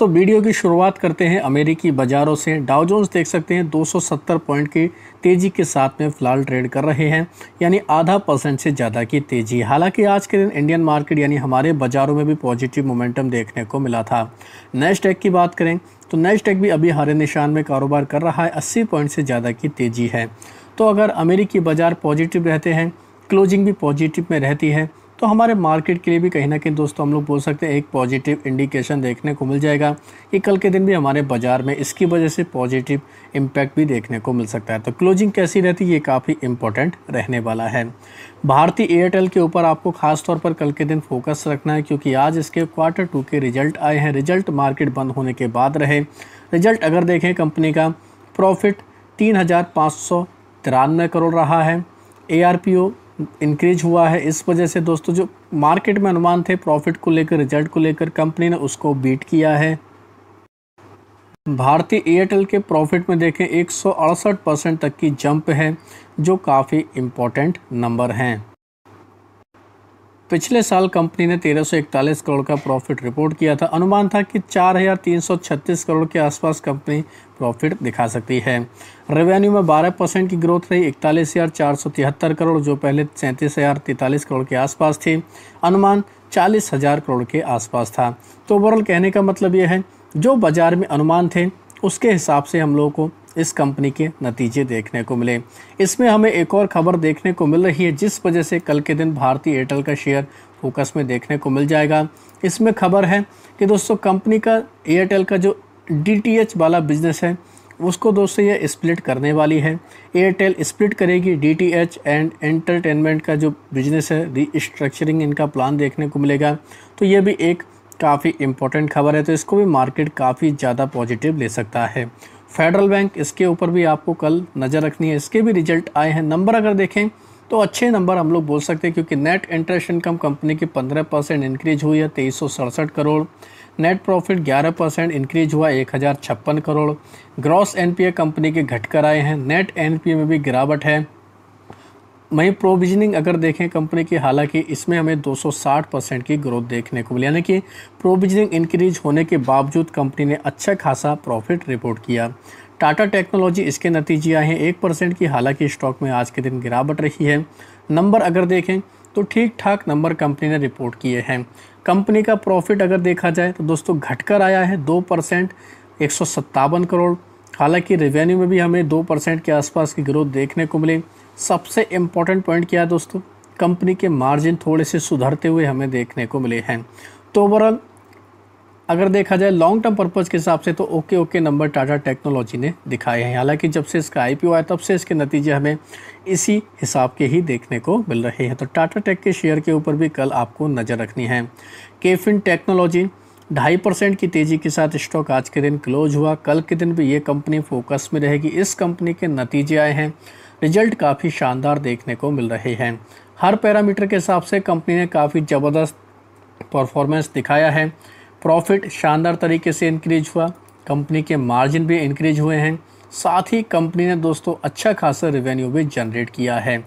तो वीडियो की शुरुआत करते हैं अमेरिकी बाजारों से डाउजोन्स देख सकते हैं 270 पॉइंट की तेज़ी के साथ में फिलहाल ट्रेड कर रहे हैं यानी आधा परसेंट से ज़्यादा की तेज़ी हालांकि आज के दिन इंडियन मार्केट यानी हमारे बाज़ारों में भी पॉजिटिव मोमेंटम देखने को मिला था नेस्टेक की बात करें तो नेस्टेक भी अभी हरे निशान में कारोबार कर रहा है अस्सी पॉइंट से ज़्यादा की तेज़ी है तो अगर अमेरिकी बाज़ार पॉजिटिव रहते हैं क्लोजिंग भी पॉजिटिव में रहती है तो हमारे मार्केट के लिए भी कहीं ना कहीं दोस्तों हम लोग बोल सकते हैं एक पॉजिटिव इंडिकेशन देखने को मिल जाएगा कि कल के दिन भी हमारे बाज़ार में इसकी वजह से पॉजिटिव इम्पैक्ट भी देखने को मिल सकता है तो क्लोजिंग कैसी रहती है ये काफ़ी इंपॉर्टेंट रहने वाला है भारतीय एयरटेल के ऊपर आपको खास तौर पर कल के दिन फोकस रखना है क्योंकि आज इसके क्वार्टर टू के रिजल्ट आए हैं रिजल्ट मार्केट बंद होने के बाद रहे रिजल्ट अगर देखें कंपनी का प्रॉफिट तीन हज़ार पाँच सौ तिरानवे करोड़ रहा है A R P O increase हुआ है इस वजह से दोस्तों जो मार्केट में अनुमान थे प्रॉफिट को लेकर रिजल्ट को लेकर कंपनी ने उसको बीट किया है भारतीय एयरटेल के प्रॉफिट में देखें एक परसेंट तक की जंप है जो काफ़ी इम्पोर्टेंट नंबर हैं पिछले साल कंपनी ने 1341 करोड़ का प्रॉफिट रिपोर्ट किया था अनुमान था कि 4,336 करोड़ के आसपास कंपनी प्रॉफिट दिखा सकती है रेवेन्यू में 12 परसेंट की ग्रोथ रही इकतालीस करोड़ जो पहले सैंतीस करोड़ के आसपास थी अनुमान चालीस हज़ार करोड़ के आसपास था तो ओवरऑल कहने का मतलब यह है जो बाजार में अनुमान थे उसके हिसाब से हम लोगों को इस कंपनी के नतीजे देखने को मिले इसमें हमें एक और खबर देखने को मिल रही है जिस वजह से कल के दिन भारतीय एयरटेल का शेयर फोकस में देखने को मिल जाएगा इसमें खबर है कि दोस्तों कंपनी का एयरटेल का जो डी वाला बिजनेस है उसको दोस्तों ये स्प्लिट करने वाली है एयरटेल स्प्लिट करेगी डी एंड एंटरटेनमेंट का जो बिजनेस है रीस्ट्रक्चरिंग इनका प्लान देखने को मिलेगा तो ये भी एक काफ़ी इंपॉर्टेंट खबर है तो इसको भी मार्केट काफ़ी ज़्यादा पॉजिटिव ले सकता है फेडरल बैंक इसके ऊपर भी आपको कल नज़र रखनी है इसके भी रिजल्ट आए हैं नंबर अगर देखें तो अच्छे नंबर हम लोग बोल सकते हैं क्योंकि नेट इंटरेस्ट इनकम कंपनी की 15 परसेंट इंक्रीज हुई है तेईस crore net profit 11 percent increase हुआ एक करोड़ ग्रॉस एनपीए कंपनी के घटकर आए हैं नेट एनपीए में भी गिरावट है वहीं प्रोविजनिंग अगर देखें कंपनी की हालांकि इसमें हमें 260 परसेंट की ग्रोथ देखने को मिली यानी कि प्रोविजनिंग इंक्रीज होने के बावजूद कंपनी ने अच्छा खासा प्रॉफिट रिपोर्ट किया टाटा टेक्नोलॉजी इसके नतीजे आए हैं एक परसेंट की हालांकि स्टॉक में आज के दिन गिरावट रही है नंबर अगर देखें तो ठीक ठाक नंबर कंपनी ने रिपोर्ट किए हैं कंपनी का प्रॉफिट अगर देखा जाए तो दोस्तों घटकर आया है दो परसेंट एक करोड़ हालांकि रेवेन्यू में भी हमें दो परसेंट के आसपास की ग्रोथ देखने को मिली सबसे इम्पोर्टेंट पॉइंट क्या है दोस्तों कंपनी के मार्जिन थोड़े से सुधरते हुए हमें देखने को मिले हैं तो ओवरऑल अगर देखा जाए लॉन्ग टर्म पर्पज़ के हिसाब से तो okay okay number Tata technology ने दिखाए हैं हालांकि जब से इसका आईपीओ आया तब से इसके नतीजे हमें इसी हिसाब के ही देखने को मिल रहे हैं तो टाटा टेक के शेयर के ऊपर भी कल आपको नज़र रखनी है केफिन टेक्नोलॉजी ढाई परसेंट की तेज़ी के साथ स्टॉक आज के दिन क्लोज हुआ कल के दिन भी ये कंपनी फोकस में रहेगी इस कंपनी के नतीजे आए हैं रिजल्ट काफ़ी शानदार देखने को मिल रहे हैं हर पैरामीटर के हिसाब से कंपनी ने काफ़ी ज़बरदस्त परफॉर्मेंस दिखाया है प्रॉफिट शानदार तरीके से इंक्रीज हुआ कंपनी के मार्जिन भी इंक्रीज हुए हैं साथ ही कंपनी ने दोस्तों अच्छा खासा रिवेन्यू भी जनरेट किया है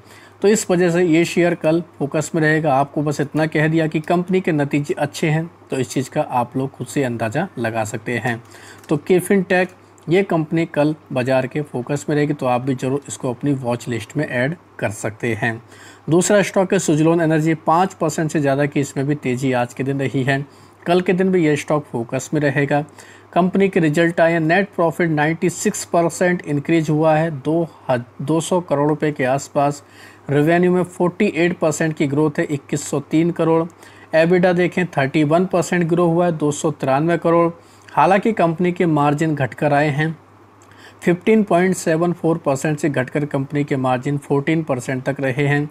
तो इस वजह से ये शेयर कल फोकस में रहेगा आपको बस इतना कह दिया कि कंपनी के नतीजे अच्छे हैं तो इस चीज़ का आप लोग खुद से अंदाज़ा लगा सकते हैं तो केफिन टैक ये कंपनी कल बाज़ार के फोकस में रहेगी तो आप भी ज़रूर इसको अपनी वॉच लिस्ट में ऐड कर सकते हैं दूसरा स्टॉक है सुजलोन एनर्जी पाँच परसेंट से ज़्यादा की इसमें भी तेज़ी आज के दिन रही है कल के दिन भी ये स्टॉक फोकस में रहेगा कंपनी के रिजल्ट आए नेट प्रॉफिट 96 परसेंट इंक्रीज हुआ है दो दो सौ करोड़ रुपये के आसपास रेवेन्यू में 48 परसेंट की ग्रोथ है 2103 करोड़ एबिडा देखें 31 परसेंट ग्रो हुआ है दो करोड़ हालांकि कंपनी के मार्जिन घटकर आए हैं 15.74 परसेंट से घटकर कंपनी के मार्जिन 14 परसेंट तक रहे हैं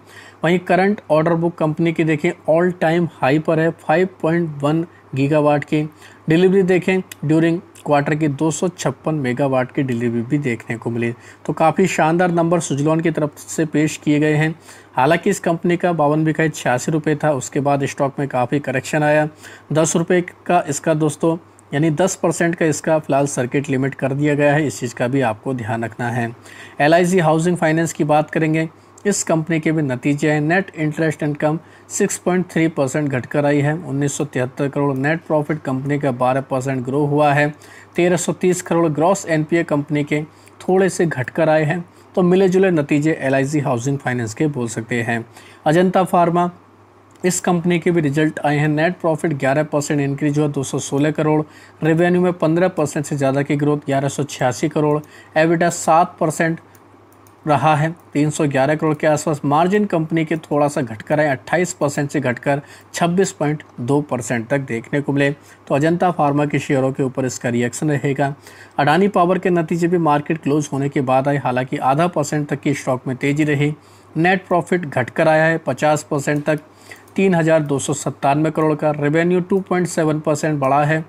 वहीं करंट ऑर्डर बुक कंपनी की देखें ऑल टाइम हाई पर है 5.1 गीगावाट की डिलीवरी देखें ड्यूरिंग क्वार्टर की दो मेगावाट की डिलीवरी भी देखने को मिली तो काफ़ी शानदार नंबर सुजलॉन की तरफ से पेश किए गए हैं हालांकि इस कंपनी का बावन बिकाई छियासी रुपये था उसके बाद स्टॉक में काफ़ी करेक्शन आया दस रुपये का इसका दोस्तों यानी 10 परसेंट का इसका फिलहाल सर्किट लिमिट कर दिया गया है इस चीज़ का भी आपको ध्यान रखना है एल हाउसिंग फाइनेंस की बात करेंगे इस कंपनी के भी नतीजे हैं नेट इंटरेस्ट इनकम 6.3 परसेंट घटकर आई है उन्नीस करोड़ नेट प्रॉफिट कंपनी का 12 परसेंट ग्रो हुआ है 1330 करोड़ ग्रॉस एनपीए कंपनी के थोड़े से घटकर आए हैं तो मिले जुले नतीजे एल हाउसिंग फाइनेंस के बोल सकते हैं अजंता फार्मा इस कंपनी के भी रिजल्ट आए हैं नेट प्रॉफिट 11 परसेंट इंक्रीज हुआ 216 करोड़ रेवेन्यू में 15 परसेंट से ज़्यादा की ग्रोथ ग्यारह करोड़ एविडा 7 परसेंट रहा है 311 करोड़ के आसपास मार्जिन कंपनी के थोड़ा सा घटकर है 28 परसेंट से घटकर 26.2 परसेंट तक देखने को मिले तो अजंता फार्मा के शेयरों के ऊपर इसका रिएक्शन रहेगा अडानी पावर के नतीजे भी मार्केट क्लोज होने के बाद आए हालांकि आधा परसेंट तक की स्टॉक में तेजी रही नेट प्रॉफिट घटकर आया है पचास परसेंट तक तीन हज़ार दो सौ सत्तानवे करोड़ का revenue two point seven percent बढ़ा है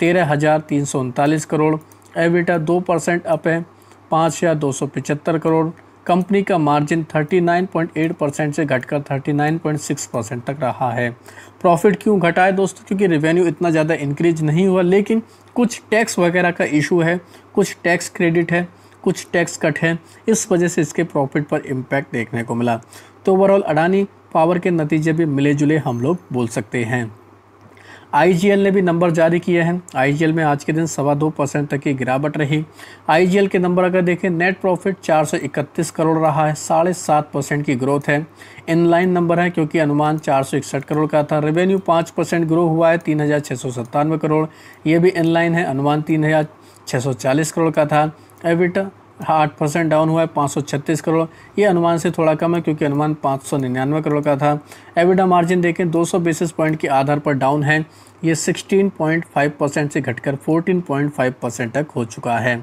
तेरह हज़ार तीन सौ उनतालीस करोड़ एविटा दो परसेंट अप है पाँच हज़ार दो सौ पिचहत्तर करोड़ कंपनी का मार्जिन 39.8 परसेंट से घटकर 39.6 परसेंट तक रहा है प्रॉफिट क्यों घटा है दोस्तों क्योंकि रेवेन्यू इतना ज़्यादा इंक्रीज नहीं हुआ लेकिन कुछ टैक्स वगैरह का इशू है कुछ टैक्स क्रेडिट है कुछ टैक्स कट है इस वजह से इसके प्रॉफिट पर इम्पैक्ट देखने को मिला तो ओवरऑल अडानी पावर के नतीजे भी मिले जुले हम लोग बोल सकते हैं आई ने भी नंबर जारी किए हैं आई में आज के दिन सवा दो परसेंट तक की गिरावट रही आई के नंबर अगर देखें नेट प्रॉफिट 431 करोड़ रहा है साढ़े सात परसेंट की ग्रोथ है इनलाइन नंबर है क्योंकि अनुमान चार करोड़ का था रेवेन्यू पाँच परसेंट ग्रो हुआ है तीन करोड़ ये भी इनलाइन है अनुमान तीन करोड़ का था एविटा आठ परसेंट डाउन हुआ है पाँच करोड़ ये अनुमान से थोड़ा कम है क्योंकि अनुमान निन्यानवे करोड़ का था एविडा मार्जिन देखें 200 बेसिस पॉइंट के आधार पर डाउन है ये 16.5 परसेंट से घटकर 14.5 परसेंट तक हो चुका है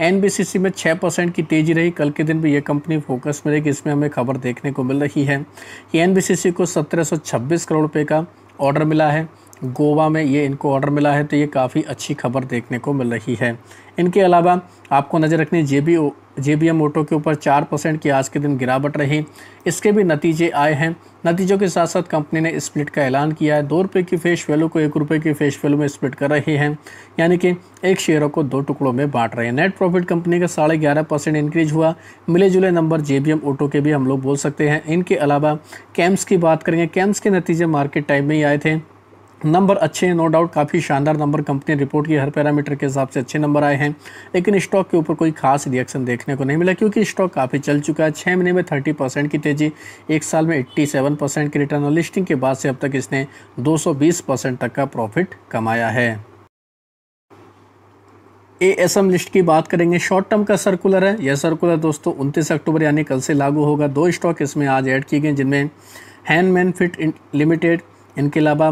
एन में 6 परसेंट की तेज़ी रही कल के दिन भी ये कंपनी फोकस में रहेगी इसमें हमें खबर देखने को मिल रही है कि एन को सत्रह करोड़ रुपये का ऑर्डर मिला है गोवा में ये इनको ऑर्डर मिला है तो ये काफ़ी अच्छी खबर देखने को मिल रही है इनके अलावा आपको नज़र रखनी J B J B M auto के ऊपर चार परसेंट की आज के दिन गिरावट रही इसके भी नतीजे आए हैं नतीजों के साथ साथ कंपनी ने स्प्लिट का ऐलान किया है दो रुपये की फेस वैल्यू को एक रुपये की फेस वैल्यू में स्प्लिट कर रहे हैं यानी कि एक शेयरों को दो टुकड़ों में बांट रहे हैं नेट प्रॉफिट कंपनी का साढ़े ग्यारह परसेंट इंक्रीज हुआ मिले जुले number J B M auto के भी हम लोग बोल सकते हैं इनके अलावा कैम्स की बात करेंगे कैम्स के नतीजे मार्केट टाइम में ही आए थे नंबर अच्छे हैं नो डाउट काफ़ी शानदार नंबर कंपनी रिपोर्ट की हर पैरामीटर के हिसाब से अच्छे नंबर आए हैं लेकिन स्टॉक के ऊपर कोई खास रिएक्शन देखने को नहीं मिला क्योंकि स्टॉक काफ़ी चल चुका है छः महीने में थर्टी परसेंट की तेज़ी एक साल में एट्टी सेवन परसेंट की रिटर्न और लिस्टिंग के बाद से अब तक इसने दो सौ बीस परसेंट तक का प्रॉफिट कमाया है ए एस एम लिस्ट की बात करेंगे शॉर्ट टर्म का सर्कुलर है यह सर्कुलर दोस्तों उनतीस अक्टूबर यानी कल से लागू होगा दो स्टॉक इसमें आज ऐड किए गए जिनमें हैंडमैन फिट लिमिटेड इनके अलावा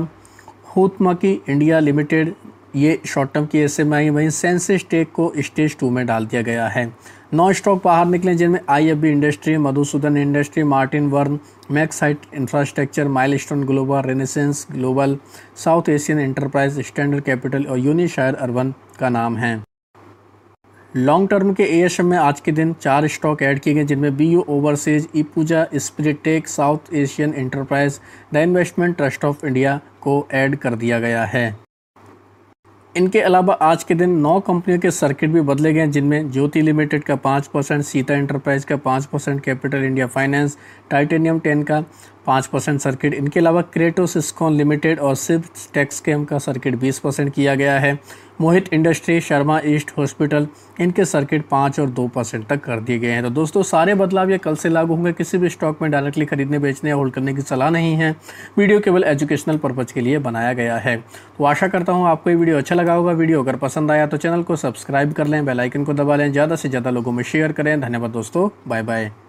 हुतमकी इंडिया लिमिटेड ये शॉर्ट टर्म की एस एम आई वहीं सेंसेस टेक को स्टेज टू में डाल दिया गया है नौ स्टॉक बाहर निकले जिनमें I F B industry Madhusudan industry Martin Burn Max Height infrastructure Milestone global Renaissance global South Asian enterprise Standard Capital और यूनिशायर अर्बन का नाम है लॉन्ग टर्म के ए में आज के दिन चार स्टॉक ऐड किए गए जिनमें बी यू ओवरसीज ई पूजा स्प्रिटेक South Asian enterprise the investment trust of India को ऐड कर दिया गया है इनके अलावा आज के दिन नौ कंपनियों के सर्किट भी बदले गए जिनमें ज्योति लिमिटेड का पाँच परसेंट सीता इंटरप्राइज का पाँच percent capital India finance titanium ten का पाँच परसेंट सर्किट इनके अलावा क्रेटो सिस्कॉन लिमिटेड और सिप टेक्सकेम का सर्किट बीस परसेंट किया गया है Mohit industry Sharma east hospital इनके सर्किट पाँच और दो परसेंट तक कर दिए गए हैं तो दोस्तों सारे बदलाव ये कल से लागू होंगे किसी भी स्टॉक में डायरेक्टली खरीदने बेचने या होल्ड करने की सलाह नहीं है वीडियो केवल एजुकेशनल पर्पज़ के लिए बनाया गया है तो आशा करता हूँ आपको ये वीडियो अच्छा लगा होगा वीडियो अगर पसंद आया तो चैनल को सब्सक्राइब कर लें बेलाइकन को दबा लें ज़्यादा से ज़्यादा लोगों में शेयर करें धन्यवाद दोस्तों बाय बाय